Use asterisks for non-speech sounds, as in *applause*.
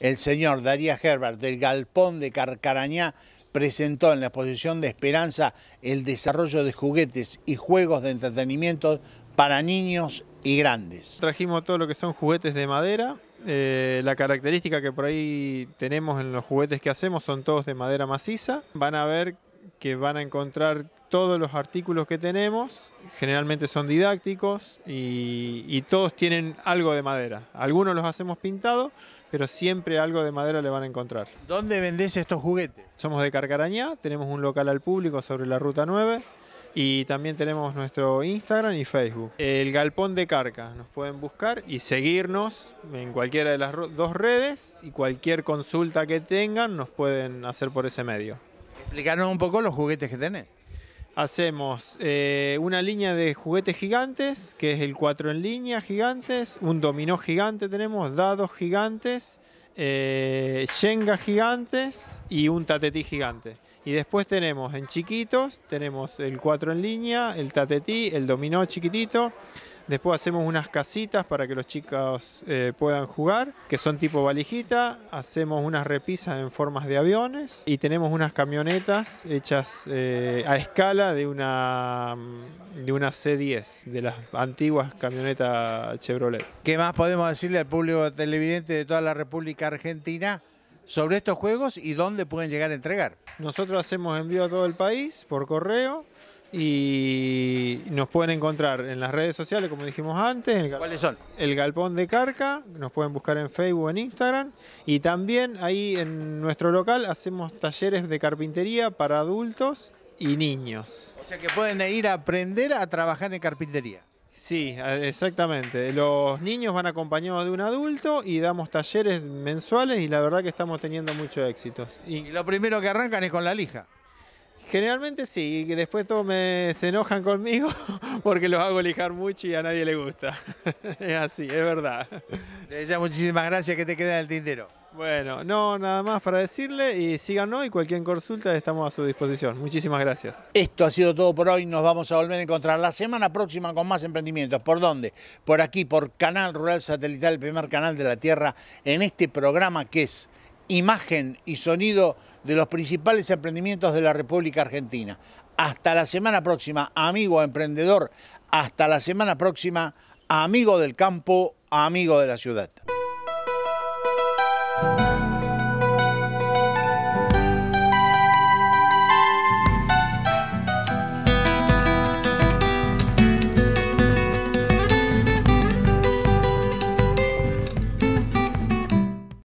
El señor Daría Herbert del Galpón de Carcarañá presentó en la exposición de Esperanza el desarrollo de juguetes y juegos de entretenimiento para niños y grandes. Trajimos todo lo que son juguetes de madera. Eh, la característica que por ahí tenemos en los juguetes que hacemos son todos de madera maciza. Van a ver que van a encontrar todos los artículos que tenemos, generalmente son didácticos y, todos tienen algo de madera. Algunos los hacemos pintados, pero siempre algo de madera le van a encontrar. ¿Dónde vendés estos juguetes? Somos de Carcarañá, tenemos un local al público sobre la Ruta 9 y también tenemos nuestro Instagram y Facebook. El Galpón de Carca, nos pueden buscar y seguirnos en cualquiera de las dos redes y cualquier consulta que tengan nos pueden hacer por ese medio. Explicarnos un poco los juguetes que tenés. Hacemos eh, una línea de juguetes gigantes, que es el 4 en línea gigantes, un dominó gigante tenemos, dados gigantes, eh, gigantes y un tatetí gigante. Y después tenemos en chiquitos, tenemos el 4 en línea, el tatetí, el dominó chiquitito, Después hacemos unas casitas para que los chicos eh, puedan jugar, que son tipo valijita. Hacemos unas repisas en formas de aviones y tenemos unas camionetas hechas eh, a escala de una, de una C10, de las antiguas camionetas Chevrolet. ¿Qué más podemos decirle al público televidente de toda la República Argentina? sobre estos juegos y dónde pueden llegar a entregar. Nosotros hacemos envío a todo el país por correo y nos pueden encontrar en las redes sociales, como dijimos antes. El ¿Cuáles son? El Galpón de Carca, nos pueden buscar en Facebook, en Instagram. Y también ahí en nuestro local hacemos talleres de carpintería para adultos y niños. O sea que pueden ir a aprender a trabajar en carpintería. Sí, exactamente. Los niños van acompañados de un adulto y damos talleres mensuales y la verdad que estamos teniendo mucho éxito. y lo primero que arrancan es con la lija. Generalmente sí, y después todos me, se enojan conmigo *laughs* porque los hago lijar mucho y a nadie le gusta. *laughs* Es así, es verdad. Ella, muchísimas gracias, que te queda el tintero. Bueno, no, nada más para decirle y síganos y cualquier consulta estamos a su disposición. Muchísimas gracias. Esto ha sido todo por hoy, nos vamos a volver a encontrar la semana próxima con más emprendimientos. ¿Por dónde? Por aquí, por Canal Rural Satelital, el primer canal de la Tierra, en este programa que es imagen y sonido de los principales emprendimientos de la República Argentina. Hasta la semana próxima, amigo emprendedor, hasta la semana próxima, amigo del campo, amigo de la ciudad.